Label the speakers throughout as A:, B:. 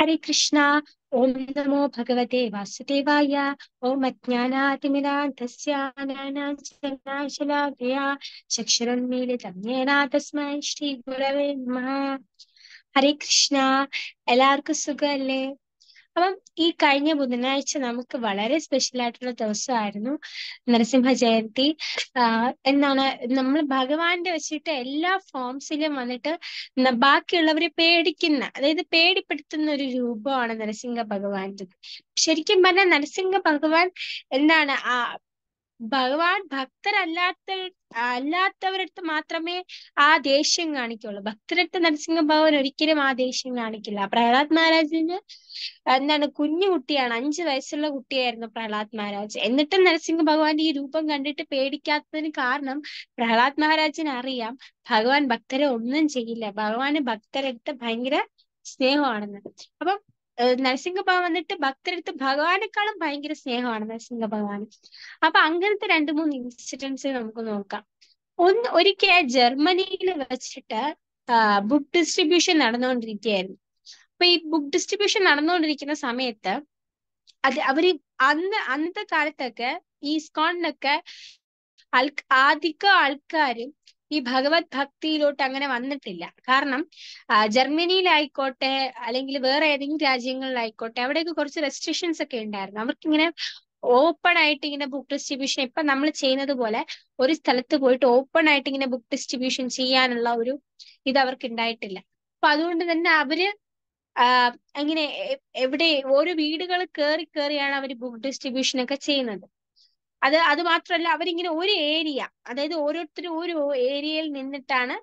A: हरे कृष्णा ओम नमो भगवते वासुदेवाय ओम अज्ञानातिमिरान्धस्यानाशलाभया हरे येन तस्मै श्रीगुरवे അപ്പം ഈ കഴിഞ്ഞ ബുധനാഴ്ച നമുക്ക് വളരെ സ്പെഷ്യൽ ആയിട്ടുള്ള ദിവസമായിരുന്നു നരസിംഹ ജയന്തി എന്നാണ് നമ്മൾ ഭഗവാന്റെ വെച്ചിട്ട് എല്ലാ ഫോംസിലും വന്നിട്ട് ബാക്കിയുള്ളവരെ പേടിക്കുന്ന അതായത് പേടിപ്പെടുത്തുന്ന ഒരു രൂപമാണ് നരസിംഹ ഭഗവാന്റെ ശരിക്കും പറഞ്ഞാൽ നരസിംഹ ഭഗവാൻ എന്താണ് ആ ഭഗവാൻ ഭക്തരല്ലാത്ത അല്ലാത്തവരടുത്ത് മാത്രമേ ആ ദേഷ്യം കാണിക്കുള്ളൂ ഭക്തരടുത്ത് നരസിംഹ ഭഗവാൻ ഒരിക്കലും ആ ദേഷ്യം കാണിക്കില്ല പ്രഹ്ലാദ് മഹാരാജിന് എന്താണ് കുഞ്ഞു കുട്ടിയാണ് അഞ്ചു വയസ്സുള്ള കുട്ടിയായിരുന്നു പ്രഹ്ലാദ് മഹാരാജ് എന്നിട്ടും നരസിംഹ ഭഗവാന്റെ ഈ രൂപം കണ്ടിട്ട് പേടിക്കാത്തതിന് കാരണം പ്രഹ്ലാദ് മഹാരാജിന് അറിയാം ഭഗവാൻ ഭക്തരെ ഒന്നും ചെയ്യില്ല ഭഗവാന് ഭക്തരടുത്ത് ഭയങ്കര സ്നേഹമാണെന്ന് അപ്പം നരസിംഹ ഭഗവാൻ വന്നിട്ട് ഭക്തരടുത്ത് ഭഗവാനെക്കാളും ഭയങ്കര സ്നേഹമാണ് നരസിംഹ ഭഗവാൻ അപ്പൊ അങ്ങനത്തെ രണ്ട് മൂന്ന് ഇൻസിഡൻസ് നമുക്ക് നോക്കാം ഒന്ന് ഒരിക്കൽ ജർമ്മനിയിൽ വെച്ചിട്ട് ബുക്ക് ഡിസ്ട്രിബ്യൂഷൻ നടന്നുകൊണ്ടിരിക്കുകയായിരുന്നു അപ്പൊ ഈ ബുക്ക് ഡിസ്ട്രിബ്യൂഷൻ നടന്നുകൊണ്ടിരിക്കുന്ന സമയത്ത് അത് അവര് അന്ന് അന്നത്തെ കാലത്തൊക്കെ ഈ ഇസ്കോണിനൊക്കെ ആൾ അധികം ആൾക്കാരും ഈ ഭഗവത് ഭക്തിയിലോട്ട് അങ്ങനെ വന്നിട്ടില്ല കാരണം ജർമ്മനിയിലായിക്കോട്ടെ അല്ലെങ്കിൽ വേറെ ഏതെങ്കിലും രാജ്യങ്ങളിലായിക്കോട്ടെ അവിടെയൊക്കെ കുറച്ച് റെസ്ട്രിക്ഷൻസ് ഒക്കെ ഉണ്ടായിരുന്നു അവർക്കിങ്ങനെ ഓപ്പൺ ആയിട്ട് ഇങ്ങനെ ബുക്ക് ഡിസ്ട്രിബ്യൂഷൻ ഇപ്പൊ നമ്മൾ ചെയ്യുന്നത് പോലെ ഒരു സ്ഥലത്ത് പോയിട്ട് ഓപ്പൺ ആയിട്ട് ഇങ്ങനെ ബുക്ക് ഡിസ്ട്രിബ്യൂഷൻ ചെയ്യാനുള്ള ഒരു ഇത് അവർക്ക് ഉണ്ടായിട്ടില്ല അപ്പൊ അതുകൊണ്ട് തന്നെ അവര് അങ്ങനെ എവിടെ ഓരോ വീടുകൾ കയറി കയറിയാണ് അവർ ബുക്ക് ഡിസ്ട്രിബ്യൂഷൻ ഒക്കെ ചെയ്യുന്നത് അത് അത് മാത്രമല്ല അവരിങ്ങനെ ഒരു ഏരിയ അതായത് ഓരോരുത്തരും ഓരോ ഏരിയയിൽ നിന്നിട്ടാണ്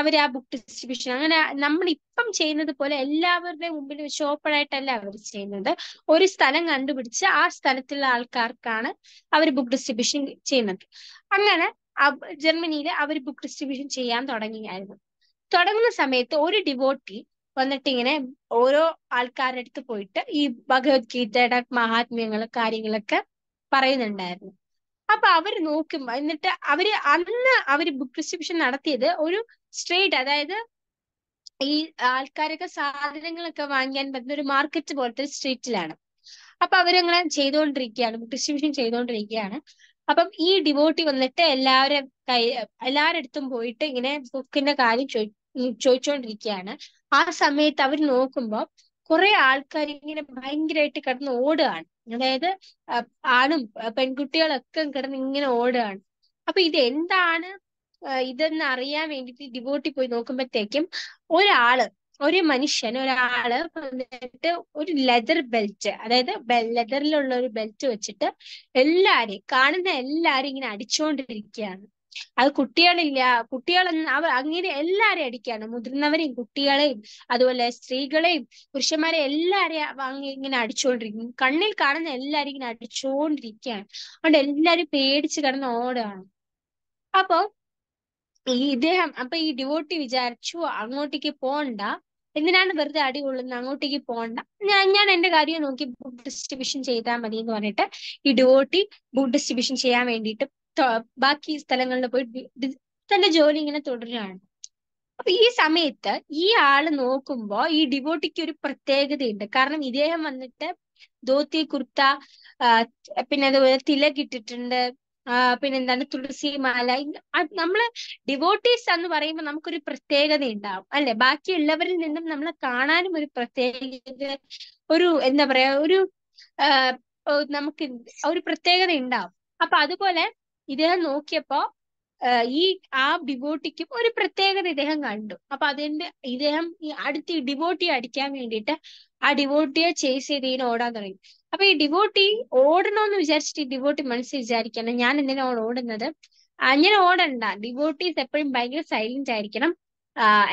A: അവർ ആ ബുക്ക് ഡിസ്ട്രിബ്യൂഷൻ അങ്ങനെ നമ്മൾ ഇപ്പം ചെയ്യുന്നത് പോലെ വെച്ച് ഓപ്പൺ ആയിട്ടല്ല അവർ ചെയ്യുന്നത് ഒരു സ്ഥലം കണ്ടുപിടിച്ച് ആ സ്ഥലത്തുള്ള ആൾക്കാർക്കാണ് അവർ ബുക്ക് ഡിസ്ട്രിബ്യൂഷൻ ചെയ്യുന്നത് അങ്ങനെ ജർമ്മനിയിൽ അവർ ബുക്ക് ഡിസ്ട്രിബ്യൂഷൻ ചെയ്യാൻ തുടങ്ങിയായിരുന്നു തുടങ്ങുന്ന സമയത്ത് ഒരു ഡിവോട്ടി വന്നിട്ട് ഇങ്ങനെ ഓരോ ആൾക്കാരുടെ അടുത്ത് പോയിട്ട് ഈ ഭഗവത്ഗീതയുടെ മഹാത്മ്യങ്ങൾ കാര്യങ്ങളൊക്കെ പറയുന്നുണ്ടായിരുന്നു അപ്പൊ അവര് നോക്കും എന്നിട്ട് അവര് അന്ന് അവര് ബുക്ക് ഡിസ്ട്രിബ്യൂഷൻ നടത്തിയത് ഒരു സ്ട്രേറ്റ് അതായത് ഈ ആൾക്കാരൊക്കെ സാധനങ്ങളൊക്കെ വാങ്ങിക്കാൻ പറ്റുന്ന ഒരു മാർക്കറ്റ് പോലത്തെ സ്ട്രീറ്റിലാണ് അപ്പൊ അവരങ്ങനെ ചെയ്തുകൊണ്ടിരിക്കുകയാണ് ബുക്ക് ഡിസ്ട്രിബ്യൂഷൻ ചെയ്തുകൊണ്ടിരിക്കുകയാണ് അപ്പം ഈ ഡിവോട്ടി വന്നിട്ട് എല്ലാവരും കൈ എല്ലാവരുടെ അടുത്തും പോയിട്ട് ഇങ്ങനെ ബുക്കിന്റെ കാര്യം ചോദിച്ചുകൊണ്ടിരിക്കുകയാണ് ആ സമയത്ത് അവർ നോക്കുമ്പോൾ കുറെ ആൾക്കാർ ഇങ്ങനെ ഭയങ്കരമായിട്ട് കിടന്ന് ഓടുകയാണ് അതായത് ആണും പെൺകുട്ടികളൊക്കെ കിടന്ന് ഇങ്ങനെ ഓടുകയാണ് അപ്പൊ ഇത് എന്താണ് ഇതെന്ന് അറിയാൻ വേണ്ടിയിട്ട് ഡിവോട്ടി പോയി നോക്കുമ്പോഴത്തേക്കും ഒരാള് ഒരു മനുഷ്യൻ ഒരാള് വന്നിട്ട് ഒരു ലെതർ ബെൽറ്റ് അതായത് ലെതറിലുള്ള ഒരു ബെൽറ്റ് വെച്ചിട്ട് എല്ലാരെയും കാണുന്ന എല്ലാരും ഇങ്ങനെ അടിച്ചുകൊണ്ടിരിക്കുകയാണ് അത് കുട്ടികളില്ല കുട്ടികൾ അവർ അങ്ങനെ എല്ലാരെയും അടിക്കുകയാണ് മുതിർന്നവരെയും കുട്ടികളെയും അതുപോലെ സ്ത്രീകളെയും പുരുഷന്മാരെ എല്ലാരെയും ഇങ്ങനെ അടിച്ചുകൊണ്ടിരിക്കും കണ്ണിൽ കാണുന്ന എല്ലാരും ഇങ്ങനെ അടിച്ചുകൊണ്ടിരിക്കുകയാണ് അതുകൊണ്ട് എല്ലാരും പേടിച്ച് കിടന്ന് ഓടുകയാണ് അപ്പോ ഈ ഇദ്ദേഹം അപ്പൊ ഈ ഡിവോട്ടി വിചാരിച്ചു അങ്ങോട്ടേക്ക് പോണ്ട എന്തിനാണ് വെറുതെ അടി കൊള്ളുന്നത് അങ്ങോട്ടേക്ക് പോണ്ട ഞാൻ ഞാൻ എന്റെ കാര്യം നോക്കി ബുക്ക് ഡിസ്ട്രിബ്യൂഷൻ ചെയ്താൽ മതി എന്ന് പറഞ്ഞിട്ട് ഈ ഡിവോട്ടി ബുക്ക് ഡിസ്ട്രിബ്യൂഷൻ ചെയ്യാൻ വേണ്ടിയിട്ട് ബാക്കി സ്ഥലങ്ങളിൽ പോയി തന്റെ ജോലി ഇങ്ങനെ തുടരുകയാണ് അപ്പൊ ഈ സമയത്ത് ഈ ആള് നോക്കുമ്പോ ഈ ഡിവോട്ടിക്ക് ഒരു പ്രത്യേകതയുണ്ട് കാരണം ഇദ്ദേഹം വന്നിട്ട് ധോത്തി കുർത്ത പിന്നെ അതുപോലെ തിലക് ഇട്ടിട്ടുണ്ട് പിന്നെന്താണ് തുളസി മാല നമ്മള് ഡിവോട്ടീസ് എന്ന് പറയുമ്പോൾ നമുക്കൊരു പ്രത്യേകത ഉണ്ടാവും അല്ലെ ബാക്കിയുള്ളവരിൽ നിന്നും നമ്മളെ കാണാനും ഒരു പ്രത്യേകത ഒരു എന്താ പറയാ ഒരു നമുക്ക് ഒരു പ്രത്യേകത ഉണ്ടാവും അപ്പൊ അതുപോലെ ഇദ്ദേഹം നോക്കിയപ്പോ ഈ ആ ഡിവോട്ടിക്കും ഒരു പ്രത്യേകത ഇദ്ദേഹം കണ്ടു അപ്പൊ അതിന്റെ ഇദ്ദേഹം ഈ അടുത്ത് ഈ ഡിവോട്ടിയെ അടിക്കാൻ വേണ്ടിയിട്ട് ആ ഡിവോട്ടിയെ ചേസ് ചെയ്ത് ഇതിനെ ഓടാൻ തുടങ്ങി അപ്പൊ ഈ ഡിവോട്ടി ഓടണമെന്ന് വിചാരിച്ചിട്ട് ഈ ഡിവോട്ടി മനസ്സിൽ വിചാരിക്കണം ഞാൻ എന്തിനാണ് ഓടുന്നത് അങ്ങനെ ഓടണ്ട ഡിവോട്ടീസ് എപ്പോഴും ഭയങ്കര സൈലന്റ് ആയിരിക്കണം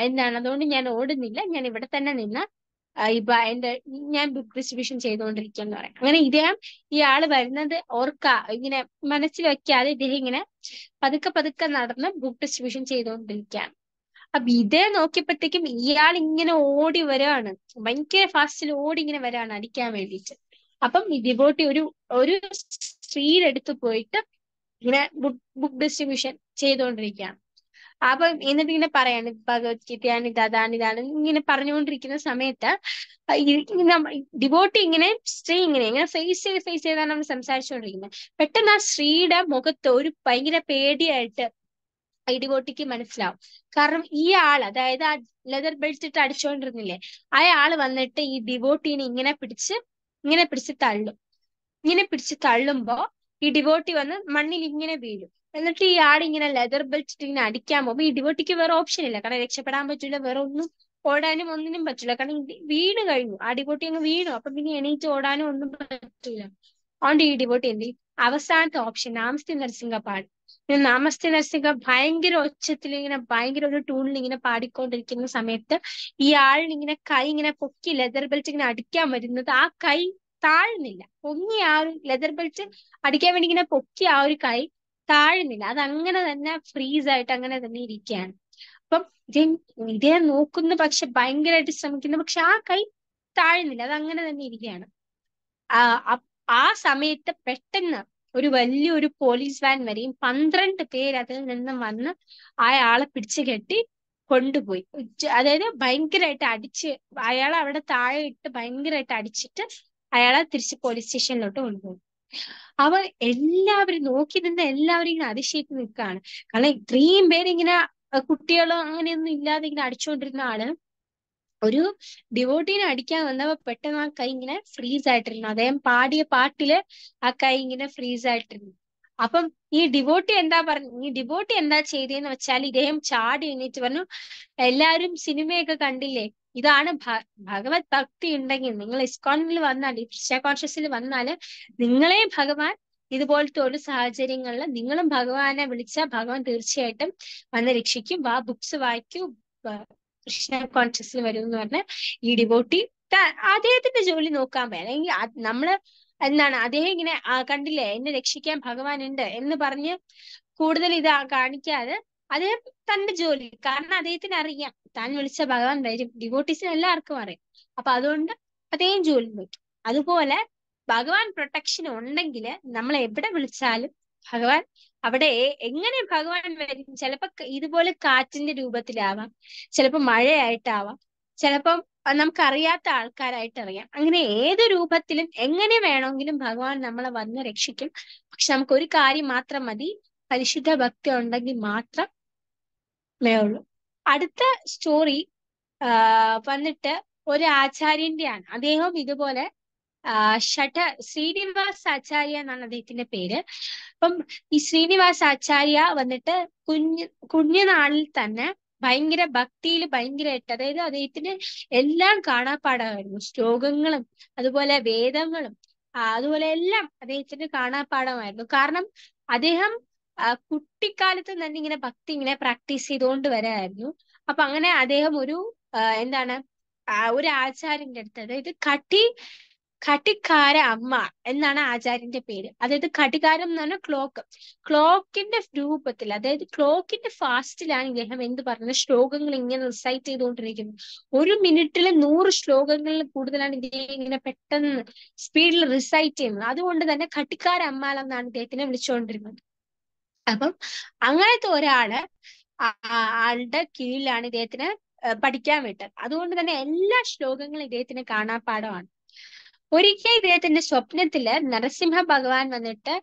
A: എന്താണ് അതുകൊണ്ട് ഞാൻ ഓടുന്നില്ല ഞാൻ ഇവിടെ തന്നെ നിന്ന് ഇപ്പൊ എന്റെ ഞാൻ ഡിസ്ട്രിബ്യൂഷൻ ചെയ്തുകൊണ്ടിരിക്കുക പറയാം അങ്ങനെ ഇദ്ദേഹം ഇയാള് വരുന്നത് ഓർക്ക ഇങ്ങനെ മനസ്സിൽ വെക്കാതെ ഇദ്ദേഹം ഇങ്ങനെ പതുക്കെ പതുക്കെ നടന്ന് ബുക്ക് ഡിസ്ട്രിബ്യൂഷൻ ചെയ്തുകൊണ്ടിരിക്കുകയാണ് അപ്പൊ ഇതേ നോക്കിയപ്പോഴത്തേക്കും ഇയാൾ ഇങ്ങനെ ഓടി വരികയാണ് ഭയങ്കര ഫാസ്റ്റിൽ ഓടി ഇങ്ങനെ വരാണ് അടിക്കാൻ വേണ്ടിട്ട് അപ്പം ഡിബോട്ടി ഒരു ഒരു സ്ത്രീയിലെടുത്ത് പോയിട്ട് ഇങ്ങനെ ബുക്ക് ഡിസ്ട്രിബ്യൂഷൻ ചെയ്തുകൊണ്ടിരിക്കുകയാണ് അപ്പൊ എന്നിട്ട് ഇങ്ങനെ പറയാണ് ഭഗവത്ഗീതയാണ് ഇത് അതാണ് ഇതാണ് ഇങ്ങനെ പറഞ്ഞുകൊണ്ടിരിക്കുന്ന സമയത്ത് ഡിവോട്ടി ഇങ്ങനെ സ്ത്രീ ഇങ്ങനെ ഇങ്ങനെ ഫേസ് ചെയ്ത് ഫേസ് ചെയ്താണ് നമ്മൾ സംസാരിച്ചുകൊണ്ടിരിക്കുന്നത് പെട്ടെന്ന് ആ സ്ത്രീയുടെ മുഖത്ത് ഒരു ഭയങ്കര പേടിയായിട്ട് ഡിവോട്ടിക്ക് മനസ്സിലാവും കാരണം ഈ ആൾ അതായത് ആ ലെതർ ബെൽറ്റ് ഇട്ട് അടിച്ചുകൊണ്ടിരുന്നില്ലേ അയാൾ വന്നിട്ട് ഈ ഡിവോട്ടീനെ ഇങ്ങനെ പിടിച്ച് ഇങ്ങനെ പിടിച്ച് തള്ളും ഇങ്ങനെ പിടിച്ച് തള്ളുമ്പോ ഈ ഡിവോട്ടി വന്ന് മണ്ണിൽ ഇങ്ങനെ വീഴും എന്നിട്ട് ഈ ഇങ്ങനെ ലെതർ ബെൽറ്റ് ഇങ്ങനെ അടിക്കാൻ പോകുമ്പോ ഈ ഡിവോട്ടിക്ക് വേറെ ഓപ്ഷൻ ഇല്ല കാരണം രക്ഷപ്പെടാൻ പറ്റില്ല വേറെ ഒന്നും ഓടാനും ഒന്നിനും പറ്റില്ല കാരണം വീണ് കഴിഞ്ഞു അടിപൊട്ടി അങ്ങ് വീണു അപ്പൊ പിന്നെ എണീറ്റ് ഓടാനും ഒന്നും പറ്റില്ല അതുകൊണ്ട് ഈ ഇടിപൊട്ടി എന്ത് അവസാനത്തെ ഓപ്ഷൻ നാമസ്തി നരസിംഹ പാടി നാമസ്തി നരസിംഹ ഭയങ്കര ഒച്ചത്തിൽ ഇങ്ങനെ ഭയങ്കര ഒരു ടൂണിൽ ഇങ്ങനെ പാടിക്കൊണ്ടിരിക്കുന്ന സമയത്ത് ഈ ആളിനിങ്ങനെ കൈ ഇങ്ങനെ പൊക്കി ലെതർ ബെൽറ്റ് ഇങ്ങനെ അടിക്കാൻ വരുന്നത് ആ കൈ താഴ്ന്നില്ല പൊങ്ങി ആ ഒരു ലെതർ ബെൽറ്റ് അടിക്കാൻ വേണ്ടി ഇങ്ങനെ പൊക്കി ആ ഒരു കൈ താഴുന്നില്ല അത് അങ്ങനെ തന്നെ ഫ്രീസ് ആയിട്ട് അങ്ങനെ തന്നെ ഇരിക്കുകയാണ് അപ്പം ഇതേ നോക്കുന്നു പക്ഷെ ഭയങ്കരമായിട്ട് ശ്രമിക്കുന്നു പക്ഷെ ആ കൈ താഴുന്നില്ല അത് അങ്ങനെ തന്നെ ഇരിക്കുകയാണ് ആ സമയത്ത് പെട്ടെന്ന് ഒരു വലിയൊരു പോലീസ് വാൻ വരെയും പന്ത്രണ്ട് പേര് അതിൽ നിന്നും വന്ന് അയാളെ പിടിച്ചു കെട്ടി കൊണ്ടുപോയി അതായത് ഭയങ്കരമായിട്ട് അടിച്ച് അയാളെ അവിടെ താഴെ ഇട്ട് ഭയങ്കരമായിട്ട് അടിച്ചിട്ട് അയാളെ തിരിച്ച് പോലീസ് സ്റ്റേഷനിലോട്ട് കൊണ്ടുപോയി അവർ എല്ലാവരും നോക്കി നിന്ന് എല്ലാവരും ഇങ്ങനെ അതിശയിച്ച് നിൽക്കുകയാണ് കാരണം ഇത്രയും പേരിങ്ങനെ കുട്ടികളോ അങ്ങനെയൊന്നും ഇല്ലാതെ ഇങ്ങനെ അടിച്ചുകൊണ്ടിരുന്ന ആള് ഒരു ഡിവോട്ടീനെ അടിക്കാൻ വന്നവ പെട്ടെന്ന് ആ കൈ ഇങ്ങനെ ഫ്രീസ് ആയിട്ടിരുന്നു അദ്ദേഹം പാടിയ പാട്ടില് ആ കൈ ഇങ്ങനെ ഫ്രീസ് ആയിട്ടിരുന്നു അപ്പം ഈ ഡിവോട്ടി എന്താ പറഞ്ഞു ഈ ഡിവോട്ടി എന്താ ചെയ്തതെന്ന് വെച്ചാൽ ഇദ്ദേഹം ചാടി എണീറ്റ് പറഞ്ഞു എല്ലാരും സിനിമയൊക്കെ കണ്ടില്ലേ ഇതാണ് ഭഗവത് ഭക്തി ഉണ്ടെങ്കിൽ നിങ്ങൾ ഇസ്കോണിൽ വന്നാൽ ഈ കോൺഷ്യസിൽ വന്നാൽ നിങ്ങളെ ഭഗവാൻ ഇതുപോലത്തെ ഒരു സാഹചര്യങ്ങളിൽ നിങ്ങളും ഭഗവാനെ വിളിച്ചാൽ ഭഗവാൻ തീർച്ചയായിട്ടും വന്ന് രക്ഷിക്കും വാ ബുക്സ് വായിക്കൂ കൃഷ്ണ കോൺഷ്യസിൽ വരും എന്ന് പറഞ്ഞ ഈ ഡിവോട്ടി അദ്ദേഹത്തിന്റെ ജോലി നോക്കാൻ പോയി അല്ലെങ്കിൽ നമ്മള് എന്താണ് അദ്ദേഹം ഇങ്ങനെ കണ്ടില്ലേ എന്നെ രക്ഷിക്കാൻ ഭഗവാൻ ഉണ്ട് എന്ന് പറഞ്ഞ് കൂടുതൽ ഇത് കാണിക്കാതെ അദ്ദേഹം തന്റെ ജോലി കാരണം അദ്ദേഹത്തിന് അറിയാം താൻ വിളിച്ച ഭഗവാൻ വരും ഡിവോട്ടീസിന് എല്ലാവർക്കും അറിയാം അപ്പൊ അതുകൊണ്ട് അദ്ദേഹം ജോലി നോക്കി അതുപോലെ ഭഗവാൻ പ്രൊട്ടക്ഷൻ ഉണ്ടെങ്കിൽ നമ്മൾ എവിടെ വിളിച്ചാലും ഭഗവാൻ അവിടെ എങ്ങനെ ഭഗവാൻ വരും ചിലപ്പോ ഇതുപോലെ കാറ്റിന്റെ രൂപത്തിലാവാം ചിലപ്പോ മഴയായിട്ടാവാം ചിലപ്പം നമുക്കറിയാത്ത ആൾക്കാരായിട്ട് അറിയാം അങ്ങനെ ഏത് രൂപത്തിലും എങ്ങനെ വേണമെങ്കിലും ഭഗവാൻ നമ്മളെ വന്ന് രക്ഷിക്കും പക്ഷെ നമുക്ക് ഒരു കാര്യം മാത്രം മതി പരിശുദ്ധ ഭക്തി ഉണ്ടെങ്കിൽ മാത്രം ഉള്ളൂ അടുത്ത സ്റ്റോറി വന്നിട്ട് ഒരു ആചാര്യന്റെയാണ് അദ്ദേഹം ഇതുപോലെ ഷട്ട ശ്രീനിവാസ് ആചാര്യ എന്നാണ് അദ്ദേഹത്തിന്റെ പേര് അപ്പം ഈ ശ്രീനിവാസ് ആചാര്യ വന്നിട്ട് കുഞ്ഞു കുഞ്ഞുനാളിൽ തന്നെ ഭയങ്കര ഭക്തിയിൽ ഭയങ്കരമായിട്ട് അതായത് അദ്ദേഹത്തിന് എല്ലാം കാണാപ്പാടമായിരുന്നു ശ്ലോകങ്ങളും അതുപോലെ വേദങ്ങളും അതുപോലെ എല്ലാം അദ്ദേഹത്തിന് കാണാപ്പാടമായിരുന്നു കാരണം അദ്ദേഹം കുട്ടിക്കാലത്ത് തന്നെ ഇങ്ങനെ ഭക്തി ഇങ്ങനെ പ്രാക്ടീസ് ചെയ്തുകൊണ്ട് വരായിരുന്നു. അപ്പൊ അങ്ങനെ അദ്ദേഹം ഒരു എന്താണ് ഒരു ആചാര്യന്റെ അടുത്ത് അതായത് കട്ടി കട്ടിക്കാര അമ്മ എന്നാണ് ആചാര്യന്റെ പേര് അതായത് ഘടികാരം എന്ന് പറഞ്ഞാൽ ക്ലോക്ക് ക്ലോക്കിന്റെ രൂപത്തിൽ അതായത് ക്ലോക്കിന്റെ ഫാസ്റ്റിലാണ് ഇദ്ദേഹം എന്ത് പറഞ്ഞത് ശ്ലോകങ്ങൾ ഇങ്ങനെ റിസൈറ്റ് ചെയ്തുകൊണ്ടിരിക്കുന്നത് ഒരു മിനിറ്റിൽ നൂറ് ശ്ലോകങ്ങളിൽ കൂടുതലാണ് ഇദ്ദേഹം ഇങ്ങനെ പെട്ടെന്ന് സ്പീഡിൽ റിസൈറ്റ് ചെയ്യുന്നത് അതുകൊണ്ട് തന്നെ കട്ടിക്കാര അമ്മ എന്നാണ് ഇദ്ദേഹത്തിനെ വിളിച്ചുകൊണ്ടിരുന്നത് അപ്പം അങ്ങനത്തെ ഒരാള് ആളുടെ കീഴിലാണ് ഇദ്ദേഹത്തിന് പഠിക്കാൻ വിട്ടത് അതുകൊണ്ട് തന്നെ എല്ലാ ശ്ലോകങ്ങളും ഇദ്ദേഹത്തിന് കാണാപ്പാടമാണ് ഒരിക്കൽ ഇദ്ദേഹത്തിന്റെ സ്വപ്നത്തില് നരസിംഹ ഭഗവാൻ വന്നിട്ട്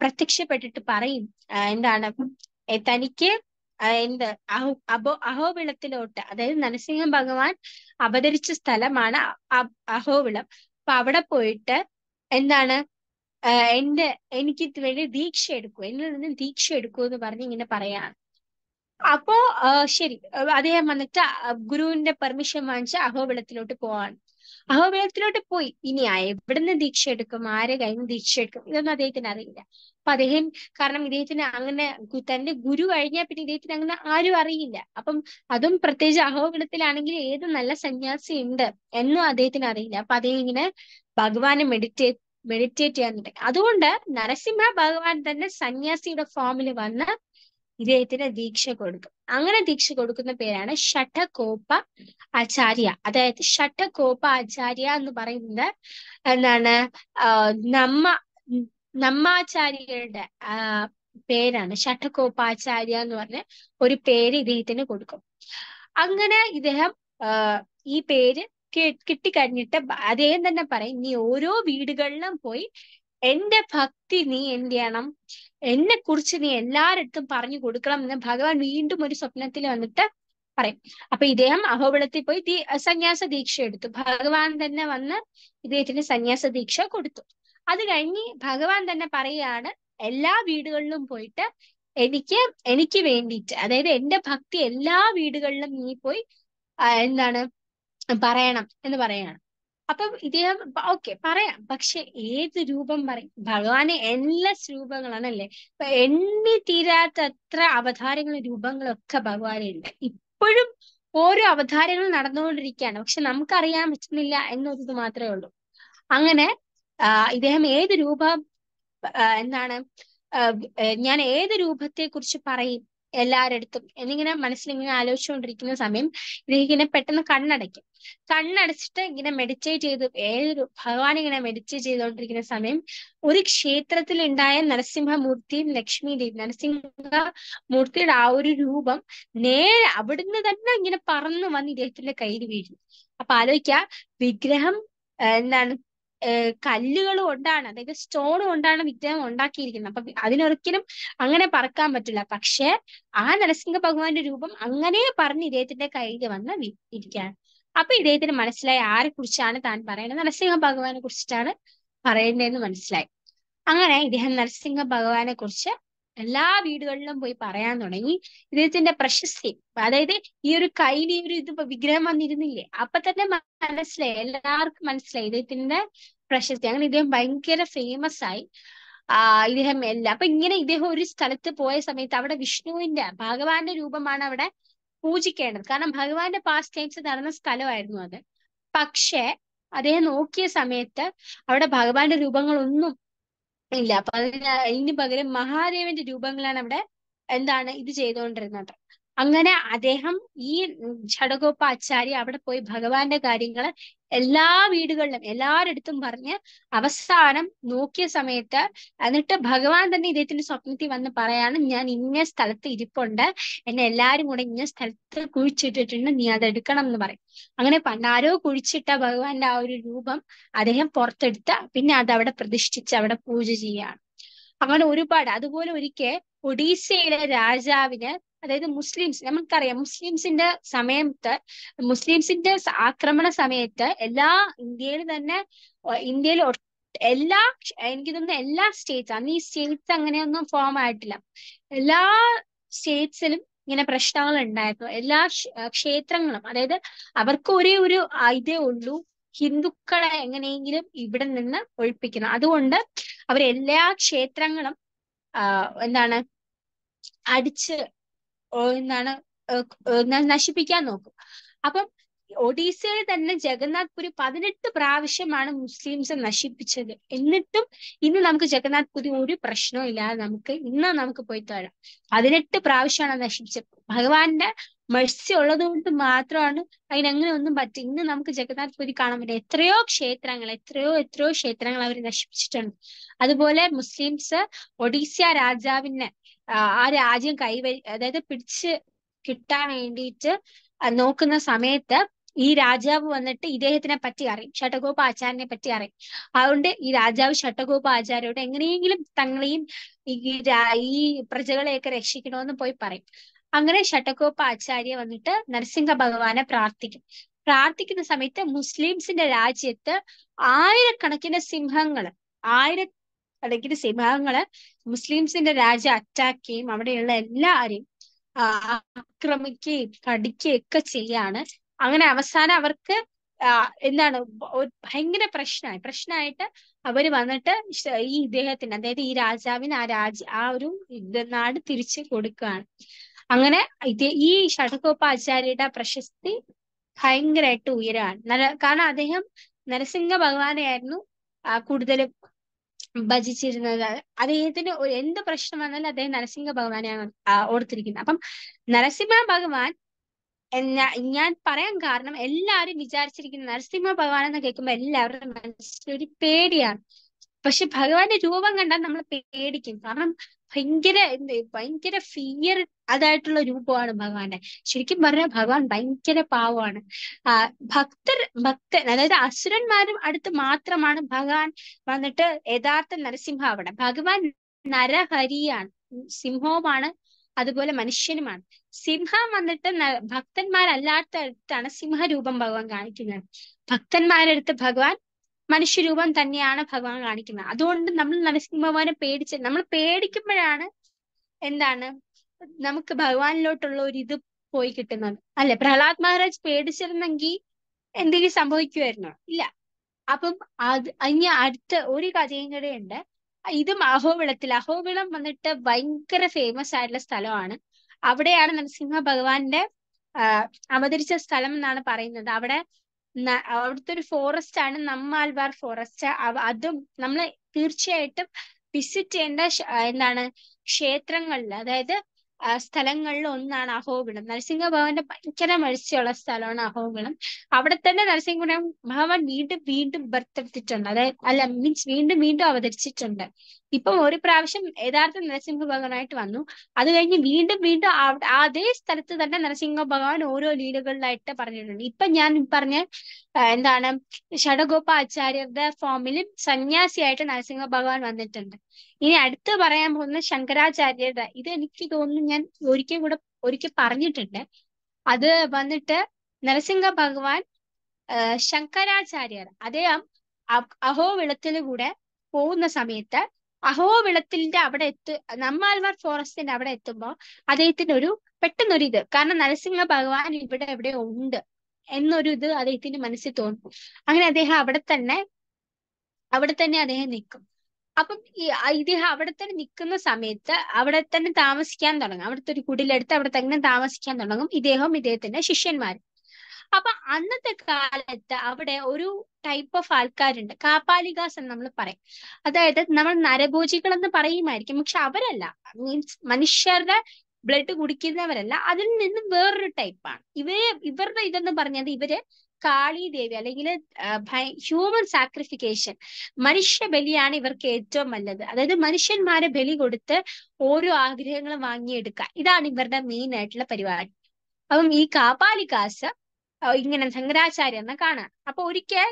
A: പ്രത്യക്ഷപ്പെട്ടിട്ട് പറയും എന്താണ് തനിക്ക് എന്ത് അഹോ അഹോവിളത്തിലോട്ട് അതായത് നരസിംഹ ഭഗവാൻ അവതരിച്ച സ്ഥലമാണ് അഹോവിളം അപ്പൊ അവിടെ പോയിട്ട് എന്താണ് എന്റെ എനിക്ക് വേണ്ടി ദീക്ഷ എടുക്കൂ എന്നിൽ നിന്ന് ദീക്ഷ എടുക്കൂ എന്ന് പറഞ്ഞ് ഇങ്ങനെ പറയാണ് അപ്പോ ശരി അദ്ദേഹം വന്നിട്ട് ഗുരുവിന്റെ പെർമിഷൻ വാങ്ങിച്ച് അഹോബിളത്തിലോട്ട് പോവാണ് അഹോബിളത്തിലോട്ട് പോയി ഇനി എവിടുന്ന് ദീക്ഷ എടുക്കും ആരെ കയ്യിൽ നിന്ന് ദീക്ഷ എടുക്കും ഇതൊന്നും അദ്ദേഹത്തിന് അറിയില്ല അപ്പൊ അദ്ദേഹം കാരണം ഇദ്ദേഹത്തിന് അങ്ങനെ തന്റെ ഗുരു കഴിഞ്ഞാൽ പിന്നെ ഇദ്ദേഹത്തിന് അങ്ങനെ ആരും അറിയില്ല അപ്പം അതും പ്രത്യേകിച്ച് അഹോബിളത്തിലാണെങ്കിൽ ഏത് നല്ല സന്യാസി ഉണ്ട് എന്നും അദ്ദേഹത്തിന് അറിയില്ല അപ്പൊ അദ്ദേഹം ഇങ്ങനെ ഭഗവാനെ മെഡിറ്റേറ്റ് മെഡിറ്റേറ്റ് ചെയ്യാനുണ്ടെങ്കിൽ അതുകൊണ്ട് നരസിംഹ ഭഗവാൻ തന്നെ സന്യാസിയുടെ ഫോമിൽ വന്ന് ഇദ്ദേഹത്തിന് ദീക്ഷ കൊടുക്കും അങ്ങനെ ദീക്ഷ കൊടുക്കുന്ന പേരാണ് ഷട്ടകോപ്പ ആചാര്യ അതായത് ഷട്ടകോപ്പ ആചാര്യ എന്ന് പറയുന്നത് എന്താണ് നമ്മ നമ്മാചാര്യരുടെ പേരാണ് ആചാര്യ എന്ന് പറഞ്ഞ ഒരു പേര് ഇദ്ദേഹത്തിന് കൊടുക്കും അങ്ങനെ ഇദ്ദേഹം ഈ പേര് കിട്ടിക്കഴിഞ്ഞിട്ട് അദ്ദേഹം തന്നെ പറയും നീ ഓരോ വീടുകളിലും പോയി എന്റെ ഭക്തി നീ എന്ത് ചെയ്യണം എന്നെ കുറിച്ച് നീ എല്ലാരടുത്തും പറഞ്ഞു കൊടുക്കണം എന്ന് ഭഗവാൻ വീണ്ടും ഒരു സ്വപ്നത്തിൽ വന്നിട്ട് പറയും അപ്പൊ ഇദ്ദേഹം അഹോബിളത്തിൽ പോയി സന്യാസ ദീക്ഷ എടുത്തു ഭഗവാൻ തന്നെ വന്ന് ഇദ്ദേഹത്തിന് സന്യാസ ദീക്ഷ കൊടുത്തു അത് കഴിഞ്ഞ് ഭഗവാൻ തന്നെ പറയുകയാണ് എല്ലാ വീടുകളിലും പോയിട്ട് എനിക്ക് എനിക്ക് വേണ്ടിയിട്ട് അതായത് എന്റെ ഭക്തി എല്ലാ വീടുകളിലും നീ പോയി എന്താണ് പറയണം എന്ന് പറയാണ് അപ്പം ഇദ്ദേഹം ഓക്കെ പറയാം പക്ഷെ ഏത് രൂപം പറയും ഭഗവാന് എൻലെസ് രൂപങ്ങളാണല്ലേ ഇപ്പൊ എണ്ണി തീരാത്ത അത്ര അവതാരങ്ങളും രൂപങ്ങളൊക്കെ ഭഗവാനുണ്ട് ഇപ്പോഴും ഓരോ അവതാരങ്ങൾ നടന്നുകൊണ്ടിരിക്കുകയാണ് പക്ഷെ നമുക്കറിയാൻ പറ്റുന്നില്ല എന്നൊരിത് മാത്രമേ ഉള്ളൂ അങ്ങനെ ഇദ്ദേഹം ഏത് രൂപം എന്താണ് ഞാൻ ഏത് രൂപത്തെ കുറിച്ച് പറയും അടുത്തും എന്നിങ്ങനെ മനസ്സിൽ ഇങ്ങനെ ആലോചിച്ചുകൊണ്ടിരിക്കുന്ന സമയം ഇങ്ങനെ പെട്ടെന്ന് കണ്ണടയ്ക്കും കണ്ണടച്ചിട്ട് ഇങ്ങനെ മെഡിറ്റേറ്റ് ചെയ്ത് ഏതൊരു ഭഗവാൻ ഇങ്ങനെ മെഡിറ്റേറ്റ് ചെയ്തുകൊണ്ടിരിക്കുന്ന സമയം ഒരു ക്ഷേത്രത്തിൽ ഉണ്ടായ നരസിംഹമൂർത്തിയും ലക്ഷ്മി ദേവി നരസിംഹ മൂർത്തിയുടെ ആ ഒരു രൂപം നേരെ അവിടുന്ന് തന്നെ ഇങ്ങനെ പറന്നു വന്ന് ഇദ്ദേഹത്തിന്റെ കയ്യിൽ വീഴും അപ്പൊ ആലോചിക്ക വിഗ്രഹം എന്താണ് കല്ലുകൾ കൊണ്ടാണ് അതായത് സ്റ്റോൺ കൊണ്ടാണ് വിഗ്രഹം ഉണ്ടാക്കിയിരിക്കുന്നത് അപ്പൊ അതിനൊരിക്കലും അങ്ങനെ പറക്കാൻ പറ്റില്ല പക്ഷെ ആ നരസിംഹ ഭഗവാന്റെ രൂപം അങ്ങനെ പറഞ്ഞ് ഇദ്ദേഹത്തിന്റെ കയ്യിൽ വന്ന് ഇരിക്കുകയാണ് അപ്പൊ ഇദ്ദേഹത്തിന് മനസ്സിലായി ആരെ കുറിച്ചാണ് താൻ പറയുന്നത് നരസിംഹ ഭഗവാനെ കുറിച്ചിട്ടാണ് പറയേണ്ടതെന്ന് മനസ്സിലായി അങ്ങനെ ഇദ്ദേഹം നരസിംഹ ഭഗവാനെ കുറിച്ച് എല്ലാ വീടുകളിലും പോയി പറയാൻ തുടങ്ങി ഇദ്ദേഹത്തിന്റെ പ്രശസ്തി അതായത് ഈ ഒരു കയ്യിൽ ഈ ഒരു ഇത് വിഗ്രഹം വന്നിരുന്നില്ലേ അപ്പൊ തന്നെ മനസ്സിലായി എല്ലാവർക്കും മനസ്സിലായി ഇദ്ദേഹത്തിന്റെ പ്രശസ്തി അങ്ങനെ ഇദ്ദേഹം ഭയങ്കര ഫേമസ് ആയി ആ ഇദ്ദേഹം എല്ലാം അപ്പൊ ഇങ്ങനെ ഇദ്ദേഹം ഒരു സ്ഥലത്ത് പോയ സമയത്ത് അവിടെ വിഷ്ണുവിന്റെ ഭഗവാന്റെ രൂപമാണ് അവിടെ പൂജിക്കേണ്ടത് കാരണം ഭഗവാന്റെ പാസ്റ്റ് ടൈംസ് നടന്ന സ്ഥലമായിരുന്നു അത് പക്ഷേ അദ്ദേഹം നോക്കിയ സമയത്ത് അവിടെ ഭഗവാന്റെ രൂപങ്ങളൊന്നും ഇല്ല അപ്പൊ അതിന് ഇതിന് പകരം മഹാദേവന്റെ രൂപങ്ങളാണ് അവിടെ എന്താണ് ഇത് ചെയ്തുകൊണ്ടിരുന്നത് അങ്ങനെ അദ്ദേഹം ഈ ഷഡഗോപ ആചാര്യ അവിടെ പോയി ഭഗവാന്റെ കാര്യങ്ങള് എല്ലാ വീടുകളിലും എല്ലാവരടുത്തും പറഞ്ഞ് അവസാനം നോക്കിയ സമയത്ത് എന്നിട്ട് ഭഗവാൻ തന്നെ ഇദ്ദേഹത്തിന്റെ സ്വപ്നത്തിൽ വന്ന് പറയാണ് ഞാൻ ഇന്ന സ്ഥലത്ത് ഇരിപ്പുണ്ട് എന്നെ എല്ലാരും കൂടെ ഇന്ന സ്ഥലത്ത് കുഴിച്ചിട്ടിട്ടുണ്ട് നീ അത് എടുക്കണം എന്ന് പറയും അങ്ങനെ പണ്ടാരോ കുഴിച്ചിട്ട ഭഗവാന്റെ ആ ഒരു രൂപം അദ്ദേഹം പുറത്തെടുത്ത പിന്നെ അത് അവിടെ പ്രതിഷ്ഠിച്ച് അവിടെ പൂജ ചെയ്യാണ് അങ്ങനെ ഒരുപാട് അതുപോലെ ഒരിക്കൽ ഒഡീസയിലെ രാജാവിന് അതായത് മുസ്ലിംസ് നമുക്കറിയാം മുസ്ലിംസിന്റെ സമയത്ത് മുസ്ലിംസിന്റെ ആക്രമണ സമയത്ത് എല്ലാ ഇന്ത്യയിൽ തന്നെ ഇന്ത്യയിൽ എല്ലാ എനിക്ക് തോന്നുന്ന എല്ലാ സ്റ്റേറ്റ്സ് അന്ന് ഈ സ്റ്റേറ്റ്സ് അങ്ങനെയൊന്നും ഫോം ആയിട്ടില്ല എല്ലാ സ്റ്റേറ്റ്സിലും ഇങ്ങനെ പ്രശ്നങ്ങൾ ഉണ്ടായിരുന്നു എല്ലാ ക്ഷേത്രങ്ങളും അതായത് അവർക്ക് ഒരേ ഒരു ഇതേ ഉള്ളൂ ഹിന്ദുക്കളെ എങ്ങനെയെങ്കിലും ഇവിടെ നിന്ന് ഒഴിപ്പിക്കണം അതുകൊണ്ട് അവർ എല്ലാ ക്ഷേത്രങ്ങളും എന്താണ് അടിച്ച് എന്താണ് നശിപ്പിക്കാൻ നോക്കും അപ്പം ഒഡീസയിൽ തന്നെ ജഗന്നാഥ് പുരി പതിനെട്ട് പ്രാവശ്യമാണ് മുസ്ലിംസ് നശിപ്പിച്ചത് എന്നിട്ടും ഇന്ന് നമുക്ക് ജഗന്നാഥ് പുരി ഒരു പ്രശ്നവും ഇല്ലാതെ നമുക്ക് ഇന്ന് നമുക്ക് പോയി തരാം പതിനെട്ട് പ്രാവശ്യമാണ് നശിപ്പിച്ചത് ഭഗവാന്റെ മത്സ്യ ഉള്ളത് കൊണ്ട് മാത്രമാണ് അതിനങ്ങനെ ഒന്നും പറ്റും ഇന്ന് നമുക്ക് ജഗന്നാഥ് പുരി കാണാൻ പറ്റും എത്രയോ ക്ഷേത്രങ്ങൾ എത്രയോ എത്രയോ ക്ഷേത്രങ്ങൾ അവർ നശിപ്പിച്ചിട്ടുണ്ട് അതുപോലെ മുസ്ലിംസ് ഒഡീസ രാജാവിനെ ആ രാജ്യം കൈവരി അതായത് പിടിച്ച് കിട്ടാൻ വേണ്ടിയിട്ട് നോക്കുന്ന സമയത്ത് ഈ രാജാവ് വന്നിട്ട് ഇദ്ദേഹത്തിനെ പറ്റി അറിയും ഷട്ടഗോപ ആചാര്യനെ പറ്റി അറിയും അതുകൊണ്ട് ഈ രാജാവ് ഷട്ടഗോപ ആചാര്യോട് എങ്ങനെയെങ്കിലും തങ്ങളെയും ഈ ഈ പ്രജകളെയൊക്കെ രക്ഷിക്കണമെന്ന് പോയി പറയും അങ്ങനെ ഷട്ടഗോപ ആചാര്യ വന്നിട്ട് നരസിംഹ ഭഗവാനെ പ്രാർത്ഥിക്കും പ്രാർത്ഥിക്കുന്ന സമയത്ത് മുസ്ലിംസിന്റെ രാജ്യത്ത് ആയിരക്കണക്കിന് സിംഹങ്ങൾ ആയിര അല്ലെങ്കിൽ സിംഹങ്ങള് മുസ്ലിംസിന്റെ രാജ്യം അറ്റാക്ക് ചെയ്യും അവിടെയുള്ള എല്ലാവരെയും ആക്രമിക്കുകയും കടിക്കുകയും ഒക്കെ ചെയ്യാണ് അങ്ങനെ അവസാനം അവർക്ക് എന്താണ് ഭയങ്കര പ്രശ്നമായി പ്രശ്നമായിട്ട് അവര് വന്നിട്ട് ഈ ഇദ്ദേഹത്തിന് അതായത് ഈ രാജാവിന് ആ രാജ ആ ഒരു നാട് തിരിച്ചു കൊടുക്കുകയാണ് അങ്ങനെ ഇത് ഈ ഷഡകോപാചാര്യയുടെ പ്രശസ്തി ഭയങ്കരമായിട്ട് ഉയരാണ് കാരണം അദ്ദേഹം നരസിംഹ ആയിരുന്നു കൂടുതലും ഭജിച്ചിരുന്നത് അദ്ദേഹത്തിന് എന്ത് പ്രശ്നം വന്നാലും അദ്ദേഹം നരസിംഹ ഭഗവാനെയാണ് ഓർത്തിരിക്കുന്നത് അപ്പം നരസിംഹ ഭഗവാൻ ഞാൻ പറയാൻ കാരണം എല്ലാവരും വിചാരിച്ചിരിക്കുന്ന നരസിംഹ ഭഗവാൻ എന്ന് കേൾക്കുമ്പോൾ എല്ലാവരുടെ മനസ്സിൽ ഒരു പേടിയാണ് പക്ഷെ ഭഗവാന്റെ രൂപം കണ്ടാൽ നമ്മൾ പേടിക്കും കാരണം ഭയങ്കര എന്ത് ഭയങ്കര ഫിയർ അതായിട്ടുള്ള രൂപമാണ് ഭഗവാന്റെ ശരിക്കും പറഞ്ഞാൽ ഭഗവാൻ ഭയങ്കര പാവമാണ് ആ ഭക്തർ ഭക്തൻ അതായത് അസുരന്മാരും അടുത്ത് മാത്രമാണ് ഭഗവാൻ വന്നിട്ട് യഥാർത്ഥ അവിടെ ഭഗവാൻ നരഹരിയാണ് സിംഹവുമാണ് അതുപോലെ മനുഷ്യനുമാണ് സിംഹം വന്നിട്ട് ഭക്തന്മാരല്ലാത്ത അടുത്താണ് സിംഹരൂപം ഭഗവാൻ കാണിക്കുന്നത് ഭക്തന്മാരടുത്ത് ഭഗവാൻ മനുഷ്യരൂപം തന്നെയാണ് ഭഗവാൻ കാണിക്കുന്നത് അതുകൊണ്ട് നമ്മൾ നരസിംഹ ഭഗവാനെ പേടിച്ച് നമ്മൾ പേടിക്കുമ്പോഴാണ് എന്താണ് നമുക്ക് ഭഗവാനിലോട്ടുള്ള ഒരു ഇത് പോയി കിട്ടുന്നത് അല്ലെ പ്രഹ്ലാദ് മഹാരാജ് പേടിച്ചിരുന്നെങ്കിൽ എന്തെങ്കിലും സംഭവിക്കുമായിരുന്നോ ഇല്ല അപ്പം അത് ഇനി അടുത്ത ഒരു കഥയും കൂടെയുണ്ട് ഇതും അഹോവിളത്തിൽ അഹോവിളം വന്നിട്ട് ഭയങ്കര ഫേമസ് ആയിട്ടുള്ള സ്ഥലമാണ് അവിടെയാണ് നരസിംഹ ഭഗവാന്റെ അവതരിച്ച സ്ഥലം എന്നാണ് പറയുന്നത് അവിടെ അവിടുത്തെ ഒരു ഫോറസ്റ്റ് ആണ് നമ്മാൽബാർ ഫോറസ്റ്റ് അതും നമ്മൾ തീർച്ചയായിട്ടും വിസിറ്റ് ചെയ്യേണ്ട എന്താണ് ക്ഷേത്രങ്ങളിൽ അതായത് സ്ഥലങ്ങളിൽ ഒന്നാണ് അഹോബിളം നരസിംഹഭവന്റെ ഭയങ്കര മരിച്ചുള്ള സ്ഥലമാണ് അഹോബിളം അവിടെ തന്നെ നരസിംഹപുരം ഭവൻ വീണ്ടും വീണ്ടും ബർത്തെടുത്തിട്ടുണ്ട് അതായത് അല്ല മീൻസ് വീണ്ടും വീണ്ടും അവതരിച്ചിട്ടുണ്ട് ഇപ്പം ഒരു പ്രാവശ്യം യഥാർത്ഥ നരസിംഹ ഭഗവാനായിട്ട് വന്നു അത് കഴിഞ്ഞ് വീണ്ടും വീണ്ടും അതേ സ്ഥലത്ത് തന്നെ നരസിംഹ ഭഗവാൻ ഓരോ ലീലകളിലായിട്ട് പറഞ്ഞിട്ടുണ്ട് ഇപ്പൊ ഞാൻ പറഞ്ഞ എന്താണ് ഷഡഗോപാചാര്യരുടെ ആചാര്യരുടെ ഫോമിൽ സന്യാസിയായിട്ട് നരസിംഹ ഭഗവാൻ വന്നിട്ടുണ്ട് ഇനി അടുത്ത് പറയാൻ പോകുന്ന ശങ്കരാചാര്യരുടെ ഇത് എനിക്ക് തോന്നുന്നു ഞാൻ ഒരിക്കൽ കൂടെ ഒരിക്കൽ പറഞ്ഞിട്ടുണ്ട് അത് വന്നിട്ട് നരസിംഹ ഭഗവാൻ ശങ്കരാചാര്യർ അദ്ദേഹം അഹോ കൂടെ പോകുന്ന സമയത്ത് അഹോ അവിടെ എത്തു നമ്മാൽവാർ ഫോറസ്റ്റിന്റെ അവിടെ എത്തുമ്പോൾ അദ്ദേഹത്തിന് ഒരു പെട്ടെന്നൊരു ഇത് കാരണം നരസിംഹ ഭഗവാൻ ഇവിടെ എവിടെ ഉണ്ട് എന്നൊരു ഇത് അദ്ദേഹത്തിന്റെ മനസ്സിൽ തോന്നും അങ്ങനെ അദ്ദേഹം അവിടെ തന്നെ അവിടെ തന്നെ അദ്ദേഹം നിൽക്കും അപ്പം ഈ ഇദ്ദേഹം അവിടെ തന്നെ നിൽക്കുന്ന സമയത്ത് അവിടെ തന്നെ താമസിക്കാൻ തുടങ്ങും അവിടുത്തെ ഒരു കുടിലെടുത്ത് അവിടെ തന്നെ താമസിക്കാൻ തുടങ്ങും ഇദ്ദേഹം ഇദ്ദേഹത്തിന്റെ ശിഷ്യന്മാർ അപ്പൊ അന്നത്തെ കാലത്ത് അവിടെ ഒരു ടൈപ്പ് ഓഫ് ആൾക്കാരുണ്ട് കാപ്പാലികാസ് എന്ന് നമ്മൾ പറയും അതായത് നമ്മൾ നരഭോജികൾ എന്ന് പറയുമായിരിക്കും പക്ഷെ അവരല്ല മീൻസ് മനുഷ്യരുടെ ബ്ലഡ് കുടിക്കുന്നവരല്ല അതിൽ നിന്ന് വേറൊരു ടൈപ്പാണ് ഇവരെ ഇവരുടെ ഇതെന്ന് പറഞ്ഞത് ഇവര് കാളീദേവി അല്ലെങ്കിൽ ഹ്യൂമൻ സാക്രിഫിക്കേഷൻ മനുഷ്യ ബലിയാണ് ഇവർക്ക് ഏറ്റവും നല്ലത് അതായത് മനുഷ്യന്മാരെ ബലി കൊടുത്ത് ഓരോ ആഗ്രഹങ്ങളും വാങ്ങിയെടുക്കുക ഇതാണ് ഇവരുടെ മെയിൻ ആയിട്ടുള്ള പരിപാടി അപ്പം ഈ കാപാലികാസ ഇങ്ങനെ ശങ്കരാചാര്യ എന്ന കാണാൻ അപ്പൊ ഒരിക്കൽ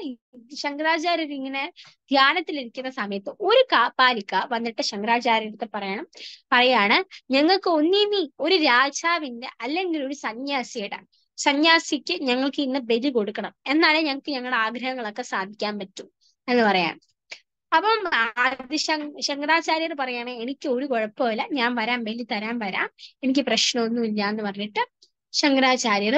A: ശങ്കരാചാര്യർ ഇങ്ങനെ ധ്യാനത്തിലിരിക്കുന്ന സമയത്ത് ഒരു കാപാലിക്ക വന്നിട്ട് ശങ്കരാചാര്യടുത്ത് പറയണം പറയാണ് ഞങ്ങൾക്ക് ഒന്നിനി ഒരു രാജാവിന്റെ അല്ലെങ്കിൽ ഒരു സന്യാസിയുടെ സന്യാസിക്ക് ഞങ്ങൾക്ക് ഇന്ന് ബലി കൊടുക്കണം എന്നാലേ ഞങ്ങൾക്ക് ഞങ്ങളുടെ ആഗ്രഹങ്ങളൊക്കെ സാധിക്കാൻ പറ്റൂ എന്ന് പറയാം അപ്പം ആദ്യ ശങ്കരാചാര്യർ പറയാണ് എനിക്ക് ഒരു കുഴപ്പമില്ല ഞാൻ വരാൻ ബലി തരാൻ വരാം എനിക്ക് പ്രശ്നമൊന്നുമില്ല എന്ന് പറഞ്ഞിട്ട് ശങ്കരാചാര്യർ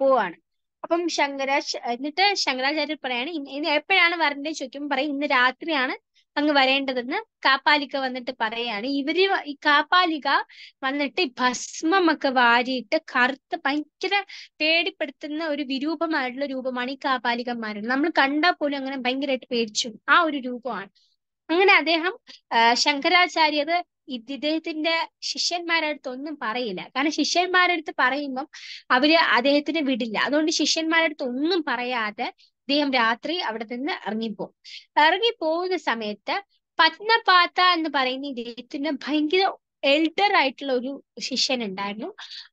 A: പോവാണ് അപ്പം ശങ്കരാ എന്നിട്ട് ശങ്കരാചാര്യർ പറയാണ് ഇനി എപ്പോഴാണ് വരണ്ടേ ചോദിക്കുമ്പോൾ പറയും ഇന്ന് രാത്രിയാണ് അങ്ങ് വരേണ്ടതെന്ന് കാപ്പാലിക വന്നിട്ട് പറയാണ് ഇവര് ഈ കാപ്പാലിക വന്നിട്ട് ഭസ്മമൊക്കെ വാരിയിട്ട് കറുത്ത് ഭയങ്കര പേടിപ്പെടുത്തുന്ന ഒരു വിരൂപമായിട്ടുള്ള രൂപമാണ് ഈ കാപ്പാലികന്മാർ നമ്മൾ കണ്ടാൽ പോലും അങ്ങനെ ഭയങ്കരമായിട്ട് പേടിച്ചു ആ ഒരു രൂപമാണ് അങ്ങനെ അദ്ദേഹം ശങ്കരാചാര്യത് ഇദ്ദേഹത്തിന്റെ ശിഷ്യന്മാരടുത്ത് ഒന്നും പറയില്ല കാരണം ശിഷ്യന്മാരടുത്ത് പറയുമ്പം അവര് അദ്ദേഹത്തിനെ വിടില്ല അതുകൊണ്ട് ശിഷ്യന്മാരടുത്ത് ഒന്നും പറയാതെ അദ്ദേഹം രാത്രി അവിടെ നിന്ന് ഇറങ്ങിപ്പോകും ഇറങ്ങിപ്പോകുന്ന സമയത്ത് പത്നപാത്ത എന്ന് പറയുന്ന ഇദ്ദേഹത്തിന് ഭയങ്കര എൽഡർ ആയിട്ടുള്ള ഒരു ശിഷ്യൻ ഉണ്ടായിരുന്നു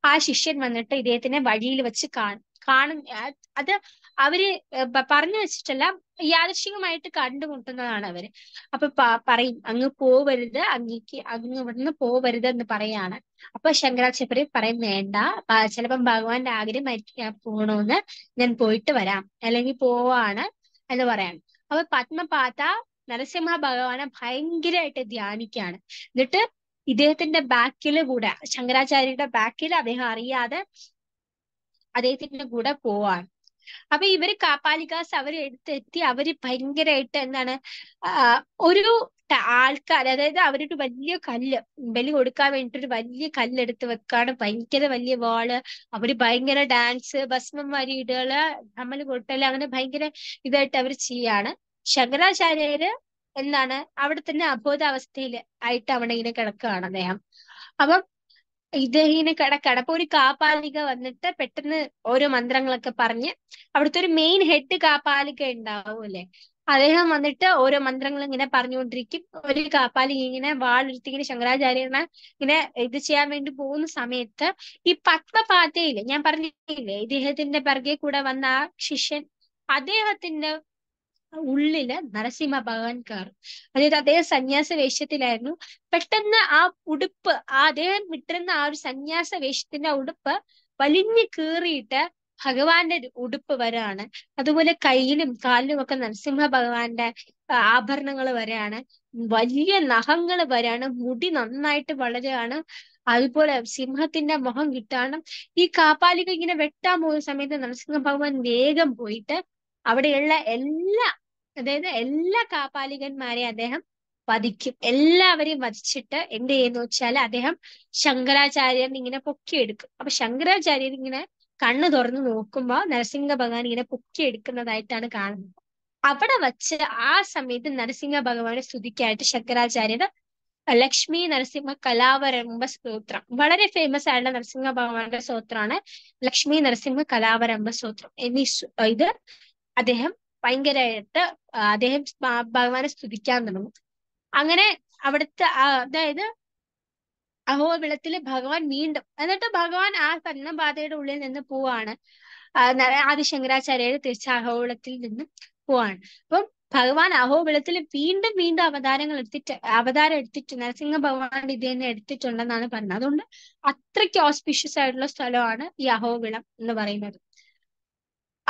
A: ആ ശിഷ്യൻ വന്നിട്ട് ഇദ്ദേഹത്തിനെ വഴിയിൽ വെച്ച് കാണും കാണും അത് അവര് പറഞ്ഞു വെച്ചിട്ടല്ല യാദർശികമായിട്ട് കണ്ടുമുട്ടുന്നതാണ് അവര് അപ്പൊ പറയും അങ്ങ് പോവരുത് അങ്ങേക്ക് അങ്ങ് ഇവിടുന്ന് പോവരുത് എന്ന് പറയാണ് അപ്പൊ ശങ്കരാചാര്യ പറയും വേണ്ട ചിലപ്പം ഭഗവാന്റെ ആഗ്രഹം പോകണമെന്ന് ഞാൻ പോയിട്ട് വരാം അല്ലെങ്കിൽ പോവാണ് എന്ന് പറയാണ് അപ്പൊ പത്മപാത നരസിംഹ ഭഗവാനെ ഭയങ്കരമായിട്ട് ധ്യാനിക്കുകയാണ് എന്നിട്ട് ഇദ്ദേഹത്തിന്റെ ബാക്കിൽ കൂടെ ശങ്കരാചാര്യയുടെ ബാക്കിൽ അദ്ദേഹം അറിയാതെ അദ്ദേഹത്തിന്റെ കൂടെ പോവാണ് അപ്പൊ ഇവര് കാപ്പാലികാസ് അവർ എടുത്തെത്തി അവര് ഭയങ്കരായിട്ട് എന്താണ് ഒരു ആൾക്കാർ അതായത് അവരൊരു വലിയ കല്ല് ബലി കൊടുക്കാൻ ഒരു വലിയ കല്ലെടുത്ത് വെക്കാണ് ഭയങ്കര വലിയ വാള് അവര് ഭയങ്കര ഡാൻസ് ഭസ്മം വരിയിടുകള് നമ്മൾ കൊട്ടല് അങ്ങനെ ഭയങ്കര ഇതായിട്ട് അവർ ചെയ്യാണ് ശങ്കരാചാര്യര് എന്താണ് അവിടെ തന്നെ അബോധാവസ്ഥയിൽ ആയിട്ട് അവിടെ ഇങ്ങനെ കിടക്കുകയാണ് അദ്ദേഹം അപ്പം ഇദ്ദേഹീനെ കട അപ്പൊ ഒരു കാപ്പാലിക വന്നിട്ട് പെട്ടെന്ന് ഓരോ മന്ത്രങ്ങളൊക്കെ പറഞ്ഞ് അവിടുത്തെ ഒരു മെയിൻ ഹെഡ് ഉണ്ടാവും അല്ലെ അദ്ദേഹം വന്നിട്ട് ഓരോ മന്ത്രങ്ങൾ ഇങ്ങനെ പറഞ്ഞുകൊണ്ടിരിക്കും ഒരു കാപ്പാലിക ഇങ്ങനെ വാളെടുത്ത് ഇങ്ങനെ ശങ്കരാചാര്യനെ ഇങ്ങനെ ഇത് ചെയ്യാൻ വേണ്ടി പോകുന്ന സമയത്ത് ഈ പത്മപാതയില് ഞാൻ പറഞ്ഞില്ലേ ഇദ്ദേഹത്തിന്റെ പിറകെ കൂടെ വന്ന ആ ശിഷ്യൻ അദ്ദേഹത്തിന്റെ ഉള്ളില് നരസിംഹ ഭഗവാൻ കയറും അതായത് അദ്ദേഹം സന്യാസ വേഷത്തിലായിരുന്നു പെട്ടെന്ന് ആ ഉടുപ്പ് ആ അദ്ദേഹം വിട്ടിരുന്ന ആ ഒരു സന്യാസ വേഷത്തിന്റെ ഉടുപ്പ് വലിഞ്ഞു കീറിയിട്ട് ഭഗവാന്റെ ഉടുപ്പ് വരാണ് അതുപോലെ കയ്യിലും കാലിലും ഒക്കെ നരസിംഹ ഭഗവാന്റെ ആഭരണങ്ങൾ വരെയാണ് വലിയ നഖങ്ങൾ വരെയാണ് മുടി നന്നായിട്ട് വളരെയാണ് അതുപോലെ സിംഹത്തിന്റെ മുഖം കിട്ടാണ് ഈ കാപ്പാലിക ഇങ്ങനെ വെട്ടാൻ പോകുന്ന സമയത്ത് നരസിംഹ ഭഗവാൻ വേഗം പോയിട്ട് അവിടെയുള്ള എല്ലാ അതായത് എല്ലാ കാപാലികന്മാരെയും അദ്ദേഹം വധിക്കും എല്ലാവരെയും വധിച്ചിട്ട് എന്ത് ചെയ്യുന്ന വെച്ചാൽ അദ്ദേഹം ശങ്കരാചാര്യൻ ഇങ്ങനെ പൊക്കിയെടുക്കും അപ്പൊ ശങ്കരാചാര്യൻ ഇങ്ങനെ കണ്ണു തുറന്ന് നോക്കുമ്പോൾ നരസിംഹ ഭഗവാൻ ഇങ്ങനെ പൊക്കിയെടുക്കുന്നതായിട്ടാണ് കാണുന്നത് അവിടെ വച്ച് ആ സമയത്ത് നരസിംഹ ഭഗവാനെ സ്തുതിക്കായിട്ട് ശങ്കരാചാര്യന് ലക്ഷ്മി നരസിംഹ കലാവരംഭ സ്തോത്രം വളരെ ഫേമസ് ആയിട്ടുള്ള നരസിംഹ ഭഗവാന്റെ സ്തോത്രമാണ് ലക്ഷ്മി നരസിംഹ കലാവരംഭ സ്തോത്രം എന്നീ ഇത് അദ്ദേഹം ഭയങ്കരമായിട്ട് അദ്ദേഹം ഭഗവാനെ സ്തുതിക്കാൻ തുടങ്ങും അങ്ങനെ അവിടുത്തെ അതായത് അഹോബിളത്തിൽ ഭഗവാൻ വീണ്ടും എന്നിട്ട് ഭഗവാൻ ആ സന്നബാധയുടെ ഉള്ളിൽ നിന്ന് പോവാണ് ആദ്യ ശങ്കരാചാര്യര് തിരിച്ച് അഹോബിളത്തിൽ നിന്ന് പോവാണ് അപ്പം ഭഗവാൻ അഹോബിളത്തിൽ വീണ്ടും വീണ്ടും അവതാരങ്ങൾ എടുത്തിട്ട് അവതാരം എടുത്തിട്ട് നരസിംഹ ഭഗവാന്റെ ഇത് തന്നെ എടുത്തിട്ടുണ്ടെന്നാണ് പറഞ്ഞത് അതുകൊണ്ട് അത്രയ്ക്ക് ഓസ്പിഷ്യസ് ആയിട്ടുള്ള സ്ഥലമാണ് ഈ അഹോബിളം എന്ന് പറയുന്നത്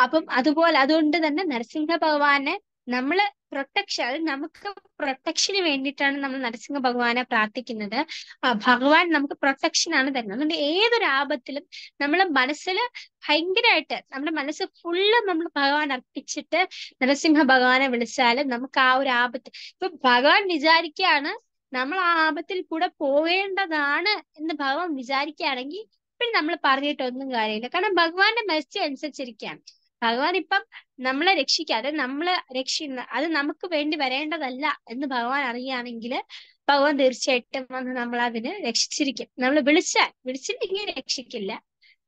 A: അപ്പം അതുപോലെ അതുകൊണ്ട് തന്നെ നരസിംഹ ഭഗവാനെ നമ്മള് പ്രൊട്ടക്ഷൻ അത് നമുക്ക് പ്രൊട്ടക്ഷന് വേണ്ടിയിട്ടാണ് നമ്മൾ നരസിംഹ ഭഗവാനെ പ്രാർത്ഥിക്കുന്നത് ഭഗവാൻ നമുക്ക് പ്രൊട്ടക്ഷൻ ആണ് തരുന്നത് അതുകൊണ്ട് ഏതൊരു ആപത്തിലും നമ്മളെ മനസ്സിൽ ഭയങ്കരമായിട്ട് നമ്മുടെ മനസ്സ് ഫുള്ള് നമ്മൾ ഭഗവാൻ അർപ്പിച്ചിട്ട് നരസിംഹ ഭഗവാനെ വിളിച്ചാൽ നമുക്ക് ആ ഒരു ആപത്ത് ഇപ്പൊ ഭഗവാൻ വിചാരിക്കുകയാണ് നമ്മൾ ആ ആപത്തിൽ കൂടെ പോകേണ്ടതാണ് എന്ന് ഭഗവാൻ വിചാരിക്കുകയാണെങ്കിൽ പിന്നെ നമ്മൾ പറഞ്ഞിട്ടൊന്നും കാര്യമില്ല കാരണം ഭഗവാന്റെ മെസ്സി അനുസരിച്ചിരിക്കുകയാണ് ഭഗവാൻ ഇപ്പം നമ്മളെ രക്ഷിക്കാതെ നമ്മളെ രക്ഷി അത് നമുക്ക് വേണ്ടി വരേണ്ടതല്ല എന്ന് ഭഗവാൻ അറിയുകയാണെങ്കിൽ ഭഗവാൻ തീർച്ചയായിട്ടും വന്ന് നമ്മൾ അതിനെ രക്ഷിച്ചിരിക്കും നമ്മൾ വിളിച്ചാൽ വിളിച്ചിട്ടെങ്കിൽ രക്ഷിക്കില്ല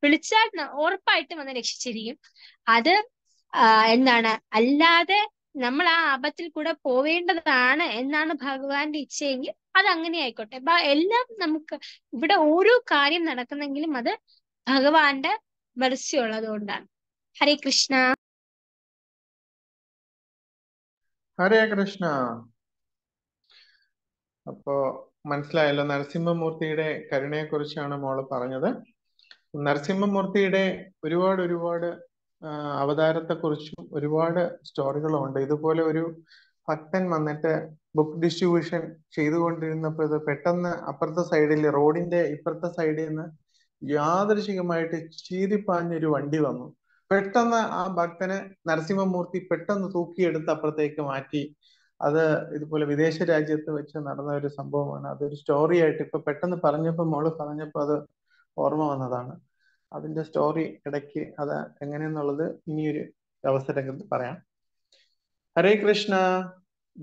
A: വിളിച്ചാൽ ഉറപ്പായിട്ടും വന്ന് രക്ഷിച്ചിരിക്കും അത് എന്താണ് അല്ലാതെ നമ്മൾ ആ ആപത്തിൽ കൂടെ പോവേണ്ടതാണ് എന്നാണ് ഭഗവാന്റെ ഇച്ഛയെങ്കിൽ അത് അങ്ങനെ ആയിക്കോട്ടെ എല്ലാം നമുക്ക് ഇവിടെ ഓരോ കാര്യം നടക്കുന്നെങ്കിലും അത് ഭഗവാന്റെ മെർസി ഉള്ളത് കൊണ്ടാണ് ഹരേ കൃഷ്ണ ഹരേ കൃഷ്ണ അപ്പോ മനസ്സിലായല്ലോ നരസിംഹമൂർത്തിയുടെ കുറിച്ചാണ് മോള് പറഞ്ഞത് നരസിംഹമൂർത്തിയുടെ ഒരുപാട് ഒരുപാട് അവതാരത്തെക്കുറിച്ചും ഒരുപാട് ഉണ്ട് ഇതുപോലെ ഒരു ഭക്തൻ വന്നിട്ട് ബുക്ക് ഡിസ്ട്രിബ്യൂഷൻ ചെയ്തുകൊണ്ടിരുന്നപ്പോൾ ഇത് പെട്ടെന്ന് അപ്പുറത്തെ സൈഡിൽ റോഡിന്റെ ഇപ്പുറത്തെ സൈഡിൽ നിന്ന് യാദൃശികമായിട്ട് ചീരിപ്പാഞ്ഞൊരു വണ്ടി വന്നു പെട്ടെന്ന് ആ ഭക്തനെ നരസിംഹമൂർത്തി പെട്ടെന്ന് തൂക്കിയെടുത്ത് അപ്പുറത്തേക്ക് മാറ്റി അത് ഇതുപോലെ വിദേശ രാജ്യത്ത് വെച്ച് നടന്ന ഒരു സംഭവമാണ് അതൊരു സ്റ്റോറി ആയിട്ട് ഇപ്പൊ പെട്ടെന്ന് പറഞ്ഞപ്പോ മോള് പറഞ്ഞപ്പോ അത് ഓർമ്മ വന്നതാണ് അതിന്റെ സ്റ്റോറി ഇടയ്ക്ക് അത് എങ്ങനെയെന്നുള്ളത് ഇനിയൊരു അവസരത്തിൽ പറയാം ഹരേ കൃഷ്ണ